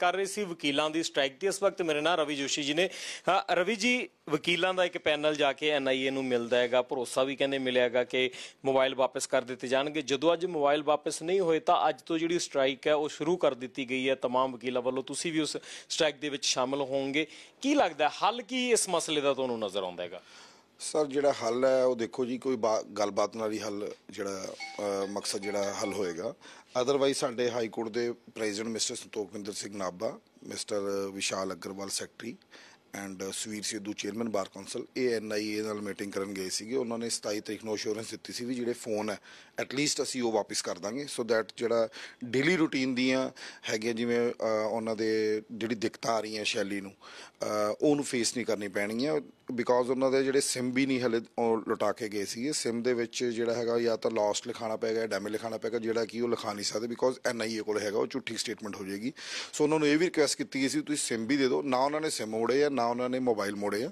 ਕਰ ਰਹੇ ਸੀ ਵਕੀਲਾਂ ਦੀ ਸਟ੍ਰਾਈਕ ਦੀ ਇਸ ਵਕਤ ਮੇਰੇ ਨਾਲ ਰਵੀ ਜੋਸ਼ੀ ਜੀ ਨੇ ਰਵੀ ਜੀ ਵਕੀਲਾਂ ਦਾ ਇੱਕ ਪੈਨਲ ਜਾ ਕੇ ਐਨਆਈਏ ਨੂੰ ਮਿਲਦਾ ਹੈਗਾ ਭਰੋਸਾ ਵੀ ਕਹਿੰਦੇ ਮਿਲਿਆਗਾ ਕਿ ਮੋਬਾਈਲ ਵਾਪਸ ਕਰ ਦਿੱਤੇ ਜਾਣਗੇ ਜਦੋਂ ਅੱਜ ਮੋਬਾਈਲ ਵਾਪਸ ਨਹੀਂ ਹੋਏ ਤਾਂ ਅੱਜ ਤੋਂ ਜਿਹੜੀ ਸਟ੍ਰਾਈਕ ਹੈ ਉਹ ਸ਼ੁਰੂ ਕਰ ਦਿੱਤੀ ਗਈ ਹੈ तमाम ਵਕੀਲਾਂ ਵੱਲੋਂ ਤੁਸੀਂ ਵੀ ਉਸ ਸਟ੍ਰਾਈਕ ਦੇ ਵਿੱਚ ਸ਼ਾਮਲ ਹੋਵੋਗੇ ਕੀ ਲੱਗਦਾ ਹੱਲ ਕੀ ਇਸ ਮਸਲੇ ਦਾ ਤੁਹਾਨੂੰ ਨਜ਼ਰ ਆਉਂਦਾ ਹੈਗਾ ਸਰ ਜਿਹੜਾ ਹੱਲ ਹੈ ਉਹ ਦੇਖੋ ਜੀ ਕੋਈ ਗੱਲਬਾਤ ਨਾਲ ਹੀ ਹੱਲ ਜਿਹੜਾ ਮਕਸਦ ਜਿਹੜਾ ਹੱਲ ਹੋਏਗਾ ਅਦਰਵਾਈਜ਼ ਸਾਡੇ ਹਾਈ ਕੋਰਟ ਦੇ president mister Santokhinder Singh Nabha mister Vishal Agarwal secretary and Savir Sidhu chairman bar council ਏਐਨਆਈਏ ਨਾਲ ਮੀਟਿੰਗ ਕਰਨ ਗਏ ਸੀਗੇ ਉਹਨਾਂ ਨੇ 27 ਤਰੀਕ ਨੂੰ ਅਸ਼ੋਰੈਂਸ ਦਿੱਤੀ ਸੀ ਵੀ ਜਿਹੜੇ ਫੋਨ ਹੈ ਐਟ ਲੀਸਟ ਅਸੀਂ ਉਹ ਵਾਪਸ ਕਰ ਦਾਂਗੇ ਸੋ ਦੈਟ ਜਿਹੜਾ ਡੇਲੀ ਰੁਟੀਨ ਦੀਆਂ ਹੈਗੀਆਂ ਜਿਵੇਂ ਉਹਨਾਂ ਦੇ ਜਿਹੜੀ ਦਿੱਕਤਾਂ ਆ ਰਹੀਆਂ ਸ਼ੈਲੀ ਨੂੰ ਉਹਨੂੰ ਫੇਸ ਨਹੀਂ ਕਰਨੀ ਪੈਣਗੀਆਂ ਬਿਕੋਜ਼ ਉਹਨਾਂ ਦੇ ਜਿਹੜੇ ਸਿਮ ਵੀ ਨਹੀਂ ਹਲੇ ਲੁਟਾ ਕੇ ਗਏ ਸੀਗੇ ਸਿਮ ਦੇ ਵਿੱਚ ਜਿਹੜਾ ਹੈਗਾ ਜਾਂ ਤਾਂ ਲਾਸਟ ਲਿਖਾਣਾ ਪੈਗਾ ਡੈਮੇ ਲਿਖਾਣਾ ਪੈਗਾ ਜਿਹੜਾ ਕਿ ਉਹ ਲਿਖਾ ਨਹੀਂ ਸਕਦੇ ਬਿਕੋਜ਼ ਐਨਆਈਏ ਕੋਲ ਹੈਗਾ ਉਹ ਝੂਠੀ ਸਟੇਟਮੈਂਟ ਹੋ ਜਾਏਗੀ ਸੋ ਉਹਨਾਂ ਨੂੰ ਇਹ ਵੀ ਰਿਕੁਐਸਟ ਕੀਤੀ ਗਈ ਸੀ ਤੁਸੀਂ ਸਿਮ ਵੀ ਦੇ ਦਿਓ ਨਾ ਉਹਨਾਂ ਨੇ ਸਿਮ ਮੋੜੇ ਜਾਂ ਨਾ ਉਹਨਾਂ ਨੇ ਮੋਬਾਈਲ ਮੋੜੇ ਆ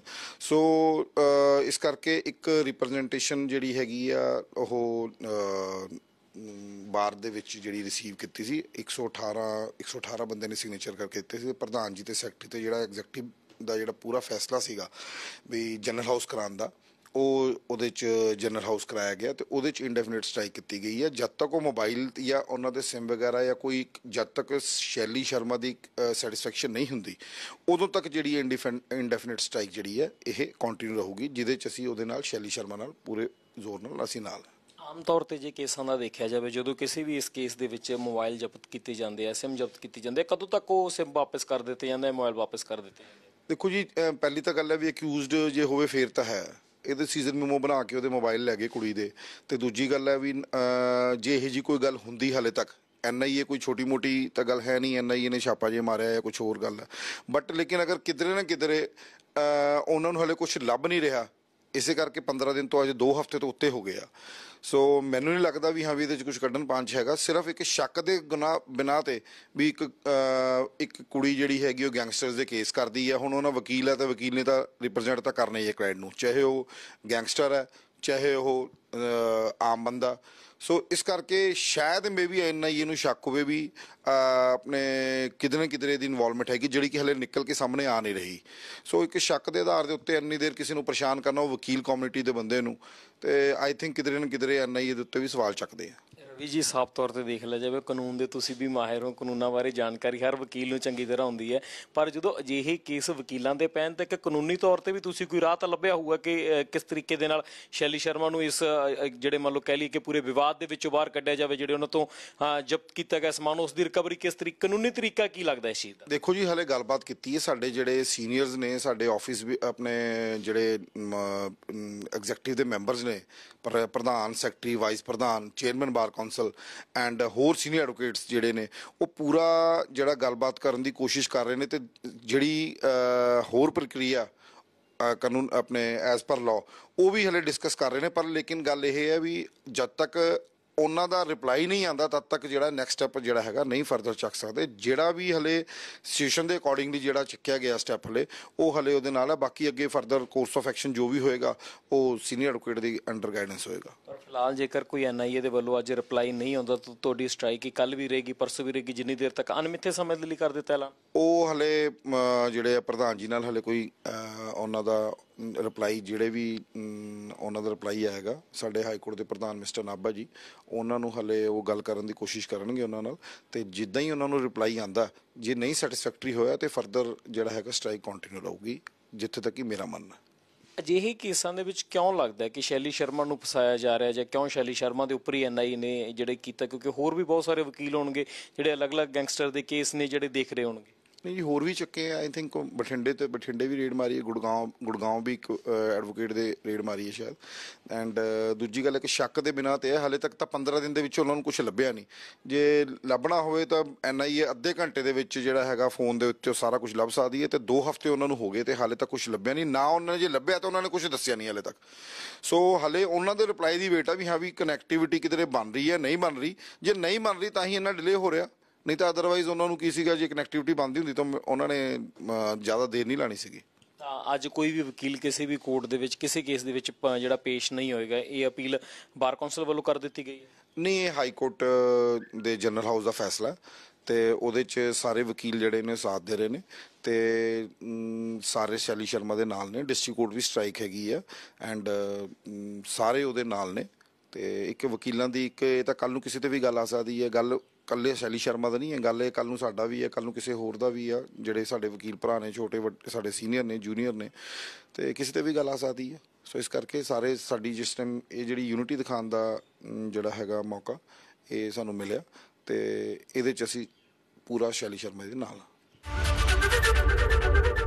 ਸੋ ਇਸ ਕਰਕੇ ਇੱਕ ਰਿਪਰੈਜ਼ੈਂਟੇਸ਼ਨ ਜਿਹੜੀ ਹੈਗੀ ਆ ਉਹ ਬਾਰ ਦੇ ਵਿੱਚ ਜਿਹੜੀ ਰਿਸੀਵ ਕੀਤੀ ਸੀ 118 118 ਬੰਦੇ ਨੇ ਸਿਗਨੇਚਰ ਕਰਕੇ ਦਿੱਤੇ ਸੀ ਪ੍ਰਧਾਨ ਜੀ ਤੇ ਸੈਕਟਰੀ ਤੇ ਜਿਹੜਾ ਐਗਜ਼ੈਕਟਿਵ ਦਾ ਜਿਹੜਾ ਪੂਰਾ ਫੈਸਲਾ ਸੀਗਾ ਵੀ ਜਨਰਲ ਹਾਊਸ ਕਰਾਉਣ ਦਾ ਉਹ ਉਹਦੇ ਚ ਜਨਰਲ ਹਾਊਸ ਕਰਾਇਆ ਗਿਆ ਤੇ ਉਹਦੇ ਚ ਇਨਡੈਫੀਨਿਟ ਸਟ੍ਰਾਈਕ ਕੀਤੀ ਗਈ ਹੈ ਜਦ ਤੱਕ ਉਹ ਮੋਬਾਈਲ ਜਾਂ ਉਹਨਾਂ ਦੇ ਸਿਮ ਵਗੈਰਾ ਜਾਂ ਕੋਈ ਜਦ ਤੱਕ ਸ਼ੈਲੀ ਸ਼ਰਮਾ ਦੀ ਸੈਟੀਸਫੈਕਸ਼ਨ ਨਹੀਂ ਹੁੰਦੀ ਉਦੋਂ ਤੱਕ ਜਿਹੜੀ ਇਨਡੈਫੀਨਿਟ ਸਟ੍ਰਾਈਕ ਜਿਹੜੀ ਹੈ ਇਹ ਕੰਟੀਨਿਊ ਰਹੂਗੀ ਜਿਹਦੇ ਚ ਅਸੀਂ ਉਹਦੇ ਨਾਲ ਸ਼ੈਲੀ ਸ਼ਰਮਾ ਨਾਲ ਪੂਰੇ ਜ਼ੋਰ ਨਾਲ ਅਸੀਂ ਨਾਲ ਆਮ ਤੌਰ ਤੇ ਜੇ ਕੇਸਾਂ ਦਾ ਦੇਖਿਆ ਜਾਵੇ ਜਦੋਂ ਕਿਸੇ ਵੀ ਇਸ ਕੇਸ ਦੇ ਵਿੱਚ ਮੋਬਾਈਲ ਜ਼ਬਤ ਕੀਤੇ ਜਾਂਦੇ ਆ SIM ਜ਼ਬਤ ਕੀਤੀ ਜਾਂਦੀ ਹੈ ਕਦੋਂ ਤੱਕ ਉਹ SIM ਵਾਪਸ ਕਰ ਦਿੱਤੇ ਜਾਂਦੇ ਆ ਮੋਬਾਈਲ ਵਾਪਸ ਕਰ ਦਿੱਤੇ ਜਾਂਦੇ ਦੇਖੋ ਜੀ ਪਹਿਲੀ ਤਾਂ ਗੱਲ ਹੈ ਵੀ ਅਕਿਊਜ਼ਡ ਜੇ ਹੋਵੇ ਫੇਰ ਤਾਂ ਹੈ ਇਹਦੇ ਸੀਜ਼ਨ ਮੀਮੋ ਬਣਾ ਕੇ ਉਹਦੇ ਮੋਬਾਈਲ ਲੈ ਗਏ ਕੁੜੀ ਦੇ ਤੇ ਦੂਜੀ ਗੱਲ ਹੈ ਵੀ ਜੇ ਇਹ ਜੀ ਕੋਈ ਗੱਲ ਹੁੰਦੀ ਹਾਲੇ ਤੱਕ ਐਨਆਈਏ ਕੋਈ ਛੋਟੀ ਮੋਟੀ ਤਾਂ ਗੱਲ ਹੈ ਨਹੀਂ ਐਨਆਈਏ ਨੇ ਛਾਪਾ ਜੇ ਮਾਰਿਆ ਜਾਂ ਕੁਝ ਹੋਰ ਗੱਲ ਹੈ ਬਟ ਲੇਕਿਨ ਅਗਰ ਕਿਧਰੇ ਨਾ ਕਿਧਰੇ ਉਹਨਾਂ ਨੂੰ ਹਲੇ ਕੁਝ ਲੱਭ ਨਹੀਂ ਰਿਹਾ ਇਸੇ ਕਰਕੇ 15 ਦਿਨ ਤੋਂ ਅੱਜ 2 ਹਫ਼ਤੇ ਤੋਂ ਉੱਤੇ ਹੋ ਗਏ ਆ ਸੋ ਮੈਨੂੰ ਨਹੀਂ ਲੱਗਦਾ ਵੀ ਹਾਂ ਵੀ ਇਹਦੇ ਵਿੱਚ ਕੁਝ ਕੱਢਣ ਪਾਣ 'ਚ ਹੈਗਾ ਸਿਰਫ ਇੱਕ ਸ਼ੱਕ ਦੇ ਗੁਨਾਹ ਬਿਨਾ ਤੇ ਵੀ ਇੱਕ ਇੱਕ ਕੁੜੀ ਜਿਹੜੀ ਹੈਗੀ ਉਹ ਗੈਂਗਸਟਰਸ ਦੇ ਕੇਸ ਕਰਦੀ ਆ ਹੁਣ ਉਹਨਾਂ ਵਕੀਲ ਆ ਤਾਂ ਵਕੀਲ ਨੇ ਤਾਂ ਰਿਪਰੈਜ਼ੈਂਟ ਤਾਂ ਕਰਨਾ ਹੀ ਹੈ ਕਲਾਇੰਟ ਨੂੰ ਚਾਹੇ ਉਹ ਗੈਂਗਸਟਰ ਹੈ ਚਾਹੇ ਉਹ ਆਮ ਬੰਦਾ ਸੋ ਇਸ ਕਰਕੇ ਸ਼ਾਇਦ ਮੇ ਵੀ ਇੰਨਾ ਹੀ ਇਹਨੂੰ ਸ਼ੱਕ ਹੋਵੇ ਵੀ ਆਪਣੇ ਕਿਦਨੇ ਕਿਦਰੇ ਦੀ ਇਨਵੋਲਵਮੈਂਟ ਹੈਗੀ ਜਿਹੜੀ ਕਿ ਹਲੇ ਨਿਕਲ ਕੇ ਸਾਹਮਣੇ ਆ ਨਹੀਂ ਰਹੀ ਸੋ ਇੱਕ ਸ਼ੱਕ ਦੇ ਆਧਾਰ ਦੇ ਉੱਤੇ ਇੰਨੀ ਦੇਰ ਕਿਸੇ ਨੂੰ ਪਰੇਸ਼ਾਨ ਕਰਨਾ ਉਹ ਵਕੀਲ ਕਮਿਊਨਿਟੀ ਦੇ ਬੰਦੇ ਨੂੰ ਤੇ ਆਈ ਥਿੰਕ ਕਿਦਰੇ ਨ ਕਿਦਰੇ ਇੰਨਾ ਹੀ ਇਹਦੇ ਉੱਤੇ ਵੀ ਸਵਾਲ ਚੱਕਦੇ ਆ ਵੀ ਜੀ ਸਾਫ ਤੌਰ ਤੇ ਦੇਖ ਲਿਆ ਜਾਵੇ ਕਾਨੂੰਨ ਦੇ ਤੁਸੀਂ ਵੀ ਮਾਹਿਰ ਹੋ ਕਾਨੂੰਨਾਂ ਬਾਰੇ ਜਾਣਕਾਰੀ ਹਰ ਵਕੀਲ ਨੂੰ ਚੰਗੀ ਤਰ੍ਹਾਂ ਹੁੰਦੀ ਹੈ ਪਰ ਜਦੋਂ ਅਜਿਹੇ ਕੇਸ ਵਕੀਲਾਂ ਦੇ ਪੈਣ ਤੇ ਇੱਕ ਕਾਨੂੰਨੀ ਤੌਰ ਤੇ ਵੀ ਤੁਸੀਂ ਕੋਈ ਰਾਹ ਤਾਂ ਲੱਭਿਆ ਹੋਊਗਾ ਕਿ ਕਿਸ ਤਰੀਕੇ ਦੇ ਨਾਲ ਸ਼ੈਲੀ ਸ਼ਰਮਾ ਨੂੰ ਇਸ ਜਿਹੜੇ ਮੰਨ ਲਓ ਕਹਿ ਲਈਏ ਕਿ ਪੂਰੇ ਵਿਵਾਦ ਦੇ ਵਿੱਚੋਂ ਬਾਹਰ ਕੱਢਿਆ ਜਾਵੇ ਜਿਹੜੇ ਉਹਨਾਂ ਤੋਂ ਜ਼ਬਤ ਕੀਤਾ ਗਿਆ ਸਮਾਨ ਉਸ ਦੀ ਰਿਕਵਰੀ ਕਿਸ ਤਰੀਕੇ ਕਾਨੂੰਨੀ ਤਰੀਕਾ ਕੀ ਲੱਗਦਾ ਹੈ ਚੀਜ਼ ਦੇਖੋ ਜੀ ਹਲੇ ਗੱਲਬਾਤ ਕੀਤੀ ਹੈ ਸਾਡੇ ਜਿਹੜੇ ਸੀਨੀਅਰਸ ਨੇ ਸਾਡੇ ਆਫਿਸ ਵੀ ਆਪਣੇ ਜਿਹੜੇ ਐਗਜ਼ੈਕਟਿਵ ਦੇ ਮੈਂਬਰਸ ਨੇ ਪ੍ਰਧਾਨ ਸੈਕਟਰੀ ਵਾਈਸ ਪ੍ਰਧਾਨ ਚੇਅਰਮੈਨ ਬਾਰ ਬਾਂਸਲ ਐਂਡ uh, ਹੋਰ ਸੀਨੀਅਰ ਐਡਵੋਕੇਟਸ ਜਿਹੜੇ ਨੇ ਉਹ ਪੂਰਾ ਜਿਹੜਾ ਗੱਲਬਾਤ ਕਰਨ ਦੀ ਕੋਸ਼ਿਸ਼ ਕਰ ਰਹੇ ਨੇ ਤੇ ਜਿਹੜੀ ਹੋਰ ਪ੍ਰਕਿਰਿਆ ਕਾਨੂੰਨ ਆਪਣੇ ਐਸ ਪਰ ਲਾਅ ਉਹ ਵੀ ਹਲੇ ਡਿਸਕਸ ਕਰ ਰਹੇ ਨੇ ਪਰ ਲੇਕਿਨ ਗੱਲ ਇਹ ਹੈ ਵੀ ਜਦ ਤੱਕ ਉਹਨਾਂ ਦਾ ਰਿਪਲਾਈ ਨਹੀਂ ਆਂਦਾ ਤਦ ਤੱਕ ਜਿਹੜਾ ਨੈਕਸਟ ਸਟੈਪ ਜਿਹੜਾ ਹੈਗਾ ਨਹੀਂ ਫਰਦਰ ਚੱਕ ਸਕਦੇ ਜਿਹੜਾ ਵੀ ਹਲੇ ਸਿਚੁਏਸ਼ਨ ਦੇ ਅਕੋਰਡਿੰਗਲੀ ਜਿਹੜਾ ਚੱਕਿਆ ਗਿਆ ਸਟੈਪ ਹਲੇ ਉਹ ਹਲੇ ਉਹਦੇ ਨਾਲ ਹੈ ਬਾਕੀ ਅੱਗੇ ਫਰਦਰ ਕੋਰਸ ਆਫ ਐਕਸ਼ਨ ਜੋ ਵੀ ਹੋਏਗਾ ਉਹ ਸੀਨੀਅਰ ਐਡਵੋਕੇਟ ਦੀ ਅੰਡਰ ਗਾਈਡੈਂਸ ਹੋਏਗਾ ਪਰ ਫਿਲਹਾਲ ਜੇਕਰ ਕੋਈ ਐਨਆਈਏ ਦੇ ਵੱਲੋਂ ਅੱਜ ਰਿਪਲਾਈ ਨਹੀਂ ਆਉਂਦਾ ਤਾਂ ਤੁਹਾਡੀ ਸਟ੍ਰਾਈਕ ਹੀ ਕੱਲ ਵੀ ਰਹੇਗੀ ਪਰਸੋਂ ਵੀ ਰਹੇਗੀ ਜਿੰਨੀ ਦੇਰ ਤੱਕ ਅਨਮਿੱਥੇ ਸਮੇਂ ਦੇ ਲਈ ਕਰ ਦਿੱਤਾ ਐਲਾਨ ਉਹ ਹਲੇ ਜਿਹੜੇ ਪ੍ਰਧਾਨ ਜੀ ਨਾਲ ਹਲੇ ਕੋਈ ਉਹਨਾਂ ਦਾ ਰਿਪਲਾਈ ਜਿਹੜੇ ਵੀ ਉਹਨਾਂ ਦਾ ਰਿਪਲਾਈ ਆਏਗਾ ਸਾਡੇ ਹਾਈ ਕੋਰਟ ਦੇ ਪ੍ਰਧਾਨ ਮਿਸਟਰ ਨਾਬਾ ਜੀ ਉਹਨਾਂ ਨੂੰ ਹਲੇ ਉਹ ਗੱਲ ਕਰਨ ਦੀ ਕੋਸ਼ਿਸ਼ ਕਰਨਗੇ ਉਹਨਾਂ ਨਾਲ ਤੇ ਜਿੱਦਾਂ ਹੀ ਉਹਨਾਂ ਨੂੰ ਰਿਪਲਾਈ ਆਂਦਾ ਜੇ ਨਹੀਂ ਸੈਟੀਸਫੈਕਟਰੀ ਹੋਇਆ ਤੇ ਫਰਦਰ ਜਿਹੜਾ ਹੈਗਾ ਸਟ੍ਰਾਈਕ ਕੰਟੀਨਿਊ ਰਹੂਗੀ ਜਿੱਥੇ ਤੱਕ ਹੀ ਮੇਰਾ ਮੰਨਣਾ ਅਜਿਹੇ ਕੇਸਾਂ ਦੇ ਵਿੱਚ ਕਿਉਂ ਲੱਗਦਾ ਕਿ ਸ਼ੈਲੀ ਸ਼ਰਮਾ ਨੂੰ ਫਸਾਇਆ ਜਾ ਰਿਹਾ ਜਾਂ ਕਿਉਂ ਸ਼ੈਲੀ ਸ਼ਰਮਾ ਦੇ ਉੱਪਰ ਹੀ ਐਨਆਈ ਨੇ ਜਿਹੜੇ ਕੀਤਾ ਕਿਉਂਕਿ ਹੋਰ ਵੀ ਬਹੁਤ ਸਾਰੇ ਵਕੀਲ ਹੋਣਗੇ ਜਿਹੜੇ ਅਲੱਗ-ਅਲੱਗ ਗੈਂਗਸਟਰ ਦੇ ਕੇਸ ਨੇ ਜਿਹੜੇ ਦੇਖ ਰਹੇ ਹੋਣਗੇ ਨਹੀਂ ਜੀ ਹੋਰ ਵੀ ਚੱਕੇ ਆ ਆਈ ਥਿੰਕ ਬਠਿੰਡੇ ਤੇ ਬਠਿੰਡੇ ਵੀ ਰੇਡ ਮਾਰੀ ਹੈ ਗੁੜਗਾਉਂ ਗੁੜਗਾਉਂ ਵੀ ਇੱਕ ਐਡਵੋਕੇਟ ਦੇ ਰੇਡ ਮਾਰੀ ਹੈ ਸ਼ਾਇਦ ਐਂਡ ਦੂਜੀ ਗੱਲ ਹੈ ਕਿ ਸ਼ੱਕ ਦੇ ਬਿਨਾ ਤੇ ਹਾਲੇ ਤੱਕ ਤਾਂ 15 ਦਿਨ ਦੇ ਵਿੱਚ ਉਹਨਾਂ ਨੂੰ ਕੁਝ ਲੱਭਿਆ ਨਹੀਂ ਜੇ ਲੱਭਣਾ ਹੋਵੇ ਤਾਂ ਐਨਆਈਏ ਅੱਧੇ ਘੰਟੇ ਦੇ ਵਿੱਚ ਜਿਹੜਾ ਹੈਗਾ ਫੋਨ ਦੇ ਉੱਤੇ ਸਾਰਾ ਕੁਝ ਲੱਭ ਸਕਦੀ ਹੈ ਤੇ 2 ਹਫ਼ਤੇ ਉਹਨਾਂ ਨੂੰ ਹੋ ਗਏ ਤੇ ਹਾਲੇ ਤੱਕ ਕੁਝ ਲੱਭਿਆ ਨਹੀਂ ਨਾ ਉਹਨਾਂ ਨੇ ਜੇ ਲੱਭਿਆ ਤਾਂ ਉਹਨਾਂ ਨੇ ਕੁਝ ਦੱਸਿਆ ਨਹੀਂ ਹਾਲੇ ਤੱਕ ਸੋ ਹਾਲੇ ਉਹਨਾਂ ਦੇ ਰਿਪਲਾਈ ਦੀ ਵੇਟ ਆ ਵੀ ਹਾਂ ਵੀ ਕਨੈਕਟੀਵਿਟੀ ਕਿਤੇ ਬਣ ਰਹੀ ਹੈ ਨਹੀਂ ਬਣ ਰਹੀ ਜੇ ਨਹੀਂ ਬਣ ਰਹੀ ਤਾਂ ਹੀ ਇਹਨਾਂ ਡਿਲੇ ਹੋ ਰਿਹਾ ਨਹੀਂ ਤਾਂ ਅਦਰਵਾਈਜ਼ ਉਹਨਾਂ ਨੂੰ ਕੀ ਸੀਗਾ ਜੇ ਕਨੈਕਟੀਵਿਟੀ ਬੰਦ ਹੀ ਹੁੰਦੀ ਤਾਂ ਉਹਨਾਂ ਨੇ ਜ਼ਿਆਦਾ ਦੇਰ ਨਹੀਂ ਲਾਣੀ ਸੀਗੀ ਤਾਂ ਅੱਜ ਕੋਈ ਵੀ ਵਕੀਲ ਕਿਸੇ ਵੀ ਕੋਰਟ ਦੇ ਵਿੱਚ ਕਿਸੇ ਕੇਸ ਦੇ ਵਿੱਚ ਜਿਹੜਾ ਪੇਸ਼ ਨਹੀਂ ਹੋਏਗਾ ਇਹ ਅਪੀਲ ਬਾਰ ਕੌਂਸਲ ਵੱਲੋਂ ਕਰ ਦਿੱਤੀ ਗਈ ਹੈ ਨਹੀਂ ਇਹ ਹਾਈ ਕੋਰਟ ਦੇ ਜਨਰਲ ਹਾਊਸ ਦਾ ਫੈਸਲਾ ਤੇ ਉਹਦੇ 'ਚ ਸਾਰੇ ਵਕੀਲ ਜਿਹੜੇ ਨੇ ਸਾਥ ਦੇ ਰਹੇ ਨੇ ਤੇ ਸਾਰੇ ਸ਼ੈਲੀ ਸ਼ਰਮਾ ਦੇ ਨਾਲ ਨੇ ਡਿਸਟ੍ਰਿਕਟ ਕੋਰਟ ਵੀ ਸਟ੍ਰਾਈਕ ਹੈਗੀ ਆ ਐਂਡ ਸਾਰੇ ਉਹਦੇ ਨਾਲ ਨੇ ਤੇ ਇੱਕ ਵਕੀਲਾਂ ਦੀ ਇੱਕ ਇਹ ਤਾਂ ਕੱਲ ਨੂੰ ਕਿਸੇ ਤੇ ਵੀ ਗੱਲ ਆ ਸਕਦੀ ਹੈ ਗੱਲ ਕੱਲੇ ਸ਼ੈਲੀ ਸ਼ਰਮਾ ਦਾ ਨਹੀਂ ਹੈ ਗੱਲ ਇਹ ਕੱਲ ਨੂੰ ਸਾਡਾ ਵੀ ਹੈ ਕੱਲ ਨੂੰ ਕਿਸੇ ਹੋਰ ਦਾ ਵੀ ਆ ਜਿਹੜੇ ਸਾਡੇ ਵਕੀਲ ਭਰਾ ਨੇ ਛੋਟੇ ਵੱਡੇ ਸਾਡੇ ਸੀਨੀਅਰ ਨੇ ਜੂਨੀਅਰ ਨੇ ਤੇ ਕਿਸੇ ਤੇ ਵੀ ਗੱਲ ਆ ਸਕਦੀ ਹੈ ਸੋ ਇਸ ਕਰਕੇ ਸਾਰੇ ਸਾਡੀ ਜਿਸ ਟਾਈਮ ਇਹ ਜਿਹੜੀ ਯੂਨਿਟੀ ਦਿਖਾਉਣ ਦਾ ਜਿਹੜਾ ਹੈਗਾ ਮੌਕਾ ਇਹ ਸਾਨੂੰ ਮਿਲਿਆ ਤੇ ਇਹਦੇ ਚ ਅਸੀਂ ਪੂਰਾ ਸ਼ੈਲੀ ਸ਼ਰਮਾ ਦੇ ਨਾਲ